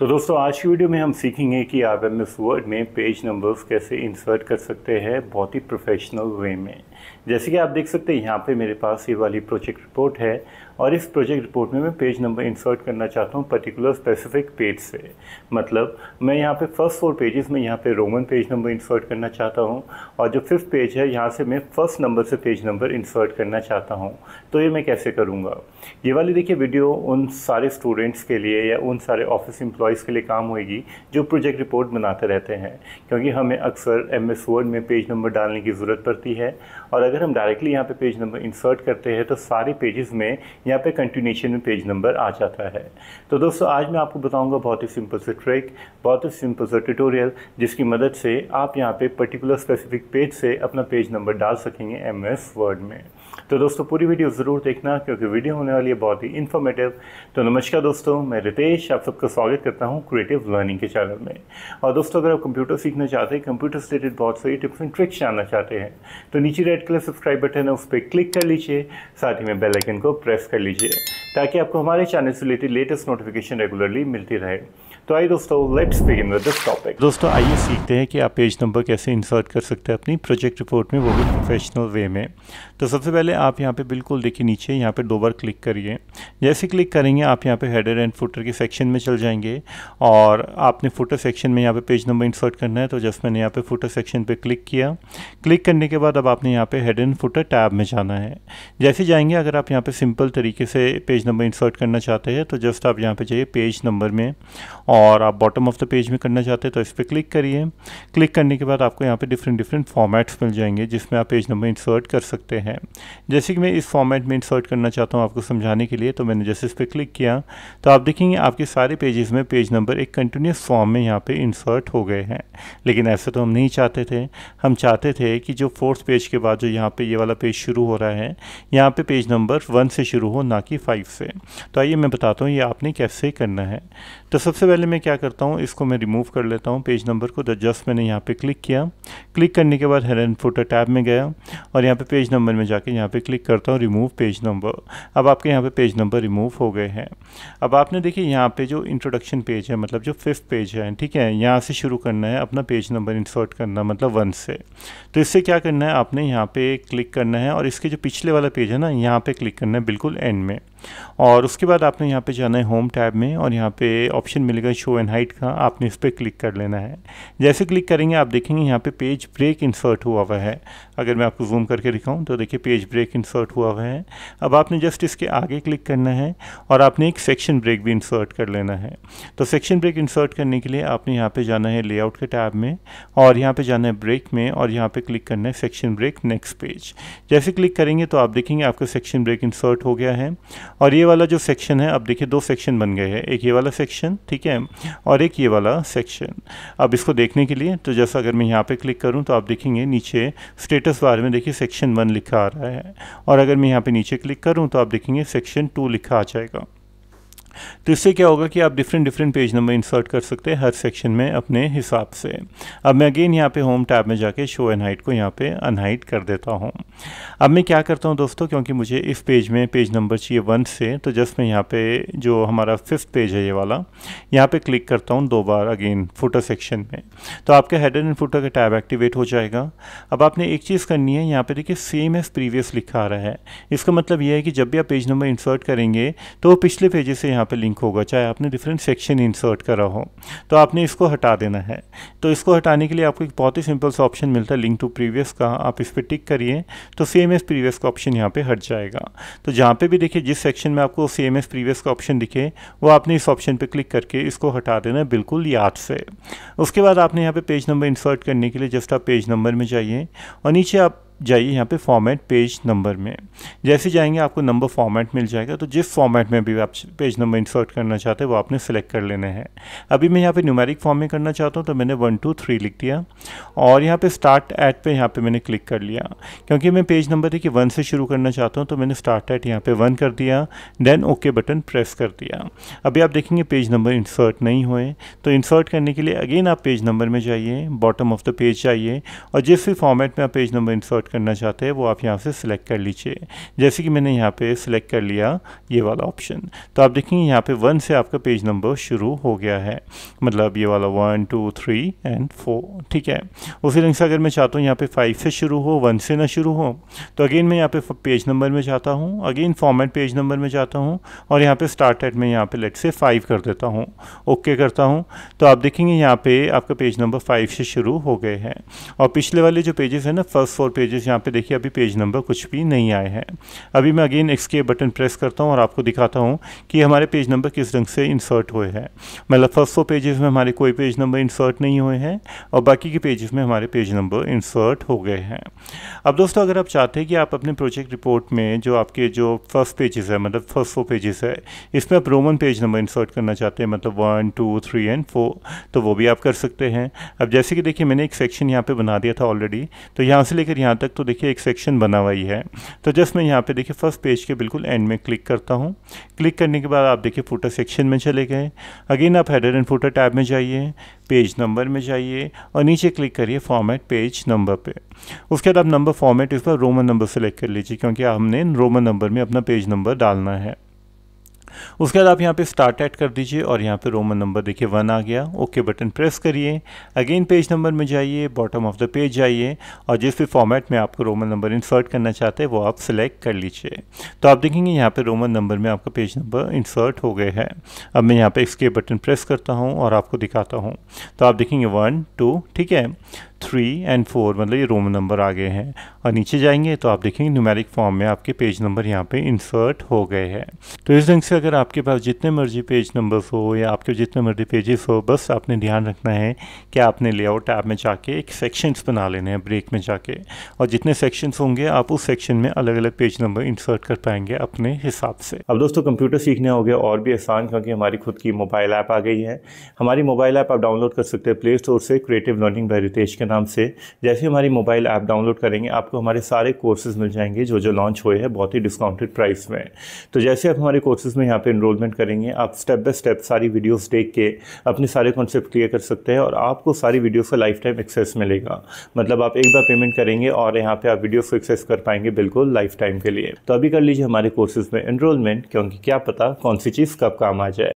तो दोस्तों आज की वीडियो में हम सीखेंगे कि आप एम एस वर्ड में पेज नंबर्स कैसे इंसर्ट कर सकते हैं बहुत ही प्रोफेशनल वे में जैसे कि आप देख सकते हैं यहाँ पे मेरे पास ये वाली प्रोजेक्ट रिपोर्ट है और इस प्रोजेक्ट रिपोर्ट में मैं पेज नंबर इंसर्ट करना चाहता हूँ पर्टिकुलर स्पेसिफिक पेज से मतलब मैं यहाँ पे फर्स्ट फोर पेजेस में यहाँ पे रोमन पेज नंबर इंसर्ट करना चाहता हूँ और जो फिफ्थ पेज है यहाँ से मैं फर्स्ट नंबर से पेज नंबर इंसर्ट करना चाहता हूँ तो ये मैं कैसे करूँगा ये वाली देखिए वीडियो उन सारे स्टूडेंट्स के लिए या उन सारे ऑफिस एम्प्लॉयज़ के लिए काम होएगी जो प्रोजेक्ट रिपोर्ट बनाते रहते हैं क्योंकि हमें अक्सर एम एस वर्ड में पेज नंबर डालने की ज़रूरत पड़ती है और अगर हम डायरेक्टली यहाँ पे पेज नंबर इंसर्ट करते हैं तो सारे पेजेस में यहाँ पे कंटिन्यूशन में पेज नंबर आ जाता है तो दोस्तों आज मैं आपको बताऊँगा बहुत ही सिंपल से ट्रिक बहुत ही सिंपल से ट्यूटोरियल जिसकी मदद से आप यहाँ पे पर्टिकुलर स्पेसिफिक पेज से अपना पेज नंबर डाल सकेंगे एम वर्ड में तो दोस्तों पूरी वीडियो ज़रूर देखना क्योंकि वीडियो होने वाली है बहुत ही इन्फॉर्मेटिव तो नमस्कार दोस्तों मैं रितेश आप सबका स्वागत करता हूँ क्रिएटिव लर्निंग के चैनल में और दोस्तों अगर आप कंप्यूटर सीखना चाहते हैं कंप्यूटर रिलेटेड बहुत सारी टिप्स एंड ट्रिक्स जानना चाहते हैं तो नीचे रेड कलर सब्सक्राइब बटन है उस पर क्लिक कर लीजिए साथ ही में बेलाइकन को प्रेस कर लीजिए ताकि आपको हमारे चैनल से रिलेटेड लेटेस्ट नोटिफिकेशन रेगुलरली मिलती रहे तो आइए दोस्तों let's begin with this topic दोस्तों आइए सीखते हैं कि आप पेज नंबर कैसे इंसर्ट कर सकते हैं अपनी प्रोजेक्ट रिपोर्ट में वो भी प्रोफेशनल वे में तो सबसे पहले आप यहाँ पे बिल्कुल देखिए नीचे यहाँ पे दो बार क्लिक करिए जैसे क्लिक करेंगे आप यहाँ पे हेडर एंड फुटर के सेक्शन में चल जाएंगे और आपने फुटर सेक्शन में यहाँ पे पेज नंबर इंसर्ट करना है तो जस्ट मैंने यहाँ पे फुटर सेक्शन पे क्लिक किया क्लिक करने के बाद अब आपने यहाँ पे हेड एंड फुटर टैब में जाना है जैसे जाएंगे अगर आप यहाँ पे सिंपल तरीके से पेज नंबर इंसर्ट करना चाहते हैं तो जस्ट आप यहाँ पे जाइए पेज नंबर में और और आप बॉटम ऑफ द पेज में करना चाहते हैं तो इस पर क्लिक करिए क्लिक करने के बाद आपको यहाँ पे डिफरेंट डिफरेंट फॉर्मेट्स मिल जाएंगे जिसमें आप पेज नंबर इंसर्ट कर सकते हैं जैसे कि मैं इस फॉर्मेट में इंसर्ट करना चाहता हूँ आपको समझाने के लिए तो मैंने जैसे इस पर क्लिक किया तो आप देखेंगे आपके सारे पेजेस में पेज नंबर एक कंटिन्यूस फॉर्म में यहाँ पर इंसर्ट हो गए हैं लेकिन ऐसे तो हम नहीं चाहते थे हम चाहते थे कि जो फोर्थ पेज के बाद जो यहाँ पर ये वाला पेज शुरू हो रहा है यहाँ पर पेज नंबर वन से शुरू हो ना कि फाइव से तो आइए मैं बताता हूँ ये आपने कैसे करना है तो सबसे पहले मैं क्या करता हूँ इसको मैं रिमूव कर लेता हूँ पेज नंबर को जस्ट तो मैंने यहाँ पे क्लिक किया क्लिक करने के बाद हेरन फोटो टैब में गया और यहाँ पे पेज नंबर में जाके यहाँ पे क्लिक करता हूँ रिमूव पेज नंबर अब आपके यहाँ पे पेज नंबर रिमूव हो गए हैं अब आपने देखिए यहाँ पे जो इंट्रोडक्शन पेज है मतलब जो फिफ्थ पेज है ठीक है यहाँ से शुरू करना है अपना पेज नंबर इंसर्ट करना मतलब वन से तो इससे क्या करना है आपने यहाँ पे क्लिक करना है और इसके जो पिछले वाला पेज है ना यहाँ पर क्लिक करना है बिल्कुल एंड में और उसके बाद आपने यहाँ पे जाना है होम टैब में और यहाँ पे ऑप्शन मिलेगा शो एंड हाइट का आपने इस पर क्लिक कर लेना है जैसे क्लिक करेंगे आप देखेंगे यहाँ पे पेज ब्रेक इंसर्ट हुआ हुआ है अगर मैं आपको जूम करके दिखाऊं तो देखिए पेज ब्रेक इंसर्ट हुआ हुआ है अब आपने जस्ट इसके आगे क्लिक करना है और आपने एक सेक्शन ब्रेक भी इंसर्ट कर लेना है तो सेक्शन ब्रेक इंसर्ट करने के लिए आपने यहाँ पर जाना है लेआउट के टैब में और यहाँ पर जाना है ब्रेक में और यहाँ पर क्लिक करना है सेक्शन ब्रेक नेक्स्ट पेज जैसे क्लिक करेंगे तो आप देखेंगे आपका सेक्शन ब्रेक इंसर्ट हो गया है और ये वाला जो सेक्शन है अब देखिए दो सेक्शन बन गए हैं एक ये वाला सेक्शन ठीक है और एक ये वाला सेक्शन अब इसको देखने के लिए तो जैसा अगर मैं यहाँ पे क्लिक करूँ तो आप देखेंगे नीचे स्टेटस स्टेटस बार में देखिए सेक्शन वन लिखा आ रहा है और अगर मैं यहाँ पे नीचे क्लिक करूँ तो आप देखेंगे सेक्शन टू लिखा आ जाएगा तो इससे क्या होगा कि आप different different page number insert कर सकते हैं हर सेक्शन में अपने हिसाब से अब मैं अगेन यहाँ पे होम टैब में जाके शो एंड हाइट को यहाँ पे अनहाइट कर देता हूँ अब मैं क्या करता हूँ दोस्तों क्योंकि मुझे इस पेज में पेज नंबर चाहिए वन से तो जस्ट मैं यहाँ पे जो हमारा फिफ्थ पेज है ये वाला यहाँ पर क्लिक करता हूँ दो बार अगेन फोटो सेक्शन में तो आपके हेड एंड फोटो का टैब एक्टिवेट हो जाएगा अब आपने एक चीज़ करनी है यहाँ पर देखिए सेम एज प्रीवियस लिखा आ रहा है इसका मतलब यह है कि जब भी आप पेज नंबर इंसर्ट करेंगे तो पिछले पेजेस से यहाँ यहाँ पे लिंक होगा चाहे आपने डिफरेंट सेक्शन इंसर्ट करा हो तो आपने इसको हटा देना है तो इसको हटाने के लिए आपको एक बहुत ही सिंपल सा ऑप्शन मिलता है लिंक टू प्रीवियस का आप इस पर टिक करिए तो सेम एज प्रीवियस का ऑप्शन यहाँ पर हट जाएगा तो जहाँ पर भी देखिए जिस सेक्शन में आपको सेम एज प्रीवियस का ऑप्शन दिखे वो आपने इस ऑप्शन पर क्लिक करके इसको हटा देना है बिल्कुल याद से उसके बाद आपने यहाँ पर पे पेज नंबर इंसर्ट करने के लिए जस्ट आप पेज नंबर में जाइए और नीचे आप जाइए यहाँ पे फॉर्मेट पेज नंबर में जैसे जाएंगे आपको नंबर फॉर्मेट मिल जाएगा तो जिस फॉर्मेट में भी आप पेज नंबर इंसर्ट करना चाहते हैं वो आपने सेलेक्ट कर लेने हैं अभी मैं यहाँ पे न्यूमेरिक फॉर्म में करना चाहता हूँ तो मैंने वन टू थ्री लिख दिया और यहाँ पे स्टार्ट ऐट पे यहाँ पे मैंने क्लिक कर लिया क्योंकि मैं पेज नंबर देखिए वन से शुरू करना चाहता हूँ तो मैंने स्टार्ट ऐट यहाँ पर वन कर दिया देन ओके बटन प्रेस कर दिया अभी आप देखेंगे पेज नंबर इंसर्ट नहीं हुए तो इंसर्ट करने के लिए अगेन आप पेज नंबर में जाइए बॉटम ऑफ द पेज जाइए और जिस भी फॉर्मेट में आप पेज नंबर इंसर्ट करना चाहते हैं वो आप यहाँ से सिलेक्ट कर लीजिए जैसे कि मैंने यहाँ पे सिलेक्ट कर लिया ये वाला ऑप्शन तो आप देखेंगे यहाँ पे वन से आपका पेज नंबर शुरू हो गया है मतलब ये वाला one two three and four ठीक है उसी रंग से अगर मैं चाहता हूँ यहाँ पे फाइव से शुरू हो वन से ना शुरू हो तो अगेन मैं यहाँ पे पेज नंबर में चाहता हूँ अगेन फॉर्मेट पेज नंबर में चाहता हूँ और यहाँ पर स्टार्ट एट में यहाँ पर लेट से फाइव कर देता हूँ ओके करता हूँ तो आप देखेंगे यहाँ पर आपका पेज नंबर फाइव से शुरू हो गए हैं और पिछले वाले जो पेजेस हैं ना फर्स्ट फोर पेजेस पेजेस यहाँ पे देखिए अभी पेज नंबर कुछ भी नहीं आए हैं अभी मैं अगेन एक्स के बटन प्रेस करता हूँ और आपको दिखाता हूँ कि हमारे पेज नंबर किस ढंग से इंसर्ट हुए हैं मतलब फर्स्ट सौ पेजेस में हमारे कोई पेज नंबर इंसर्ट नहीं हुए हैं और बाकी के पेजेस में हमारे पेज नंबर इंसर्ट हो गए हैं अब दोस्तों अगर आप चाहते हैं कि आप अपने प्रोजेक्ट रिपोर्ट में जो आपके जो फर्स्ट पेजेस है मतलब फर्स्ट सौ पेजेस है इसमें आप रोमन पेज नंबर इंसर्ट करना चाहते हैं मतलब one two three and four तो वो भी आप कर सकते हैं अब जैसे कि देखिए मैंने एक सेक्शन यहाँ पर बना दिया था ऑलरेडी तो यहाँ से लेकर यहाँ तक तो देखिए एक सेक्शन बना हुआ है तो जस्ट मैं यहाँ पे देखिए फर्स्ट पेज के बिल्कुल एंड में क्लिक करता हूँ क्लिक करने के बाद आप देखिए फोटो सेक्शन में चले गए अगेन आप हेडर एंड फोटो टैब में जाइए पेज नंबर में जाइए और नीचे क्लिक करिए फॉर्मेट पेज नंबर पे उसके बाद आप नंबर फॉर्मेट इस पर रोमन नंबर सेलेक्ट कर लीजिए क्योंकि हमने रोमन नंबर में अपना पेज नंबर डालना है उसके बाद आप यहाँ पे स्टार्ट एड कर दीजिए और यहाँ पे रोमन नंबर देखिए वन आ गया ओके बटन प्रेस करिए अगेन पेज नंबर में जाइए बॉटम ऑफ द पेज जाइए और जिस भी फॉर्मेट में आपको रोमन नंबर इंसर्ट करना चाहते हैं वो आप सिलेक्ट कर लीजिए तो आप देखेंगे यहाँ पर रोमन नंबर में आपका पेज नंबर इंसर्ट हो गए है अब मैं यहाँ पर इसके बटन प्रेस करता हूँ और आपको दिखाता हूँ तो आप देखेंगे वन टू ठीक है थ्री एंड फोर मतलब ये रोमन नंबर आ गए हैं और नीचे जाएंगे तो आप देखेंगे न्यूमेरिक फॉर्म में आपके पेज नंबर यहाँ पे इंसर्ट हो गए हैं तो इस ढंग से अगर आपके पास जितने मर्जी पेज नंबर्स हो या आपके जितने मर्जी पेजेस हो बस आपने ध्यान रखना है कि आपने लेआउट टैब में जाके एक सेक्शंस बना लेने हैं ब्रेक में जाके और जितने सेक्शंस होंगे आप उस सेक्शन में अलग अलग पेज नंबर इंसर्ट कर पाएंगे अपने हिसाब से अब दोस्तों कंप्यूटर सीखने हो गया और भी आसान क्योंकि हमारी खुद की मोबाइल ऐप आ गई है हमारी मोबाइल ऐप आप डाउनलोड कर सकते हैं प्ले स्टोर से क्रिएटिव लर्निंग बाई रितेश के नाम से जैसे हमारी मोबाइल ऐप डाउनलोड करेंगे आपको हमारे सारे कोर्सेज मिल जाएंगे जो जो लॉन्च हुए हैं बहुत ही डिस्काउंटेड प्राइस में तो जैसे आप हमारे कोर्सेज में यहाँ पर इनरोलमेंट करेंगे आप स्टेप बाय स्टेप सारी वीडियोज़ देख के अपने सारे कॉन्सेप्ट क्लियर कर सकते हैं और आपको सारी वीडियोज़ का लाइफ टाइम एक्सेस मिलेगा मतलब आप एक बार पेमेंट करेंगे और यहाँ पर आप वीडियोज़ को एक्सेस कर पाएंगे बिल्कुल लाइफ टाइम के लिए तो अभी कर लीजिए हमारे कोर्सेज में इनरोलमेंट क्योंकि क्या पता कौन सी चीज़ कब काम आ जाए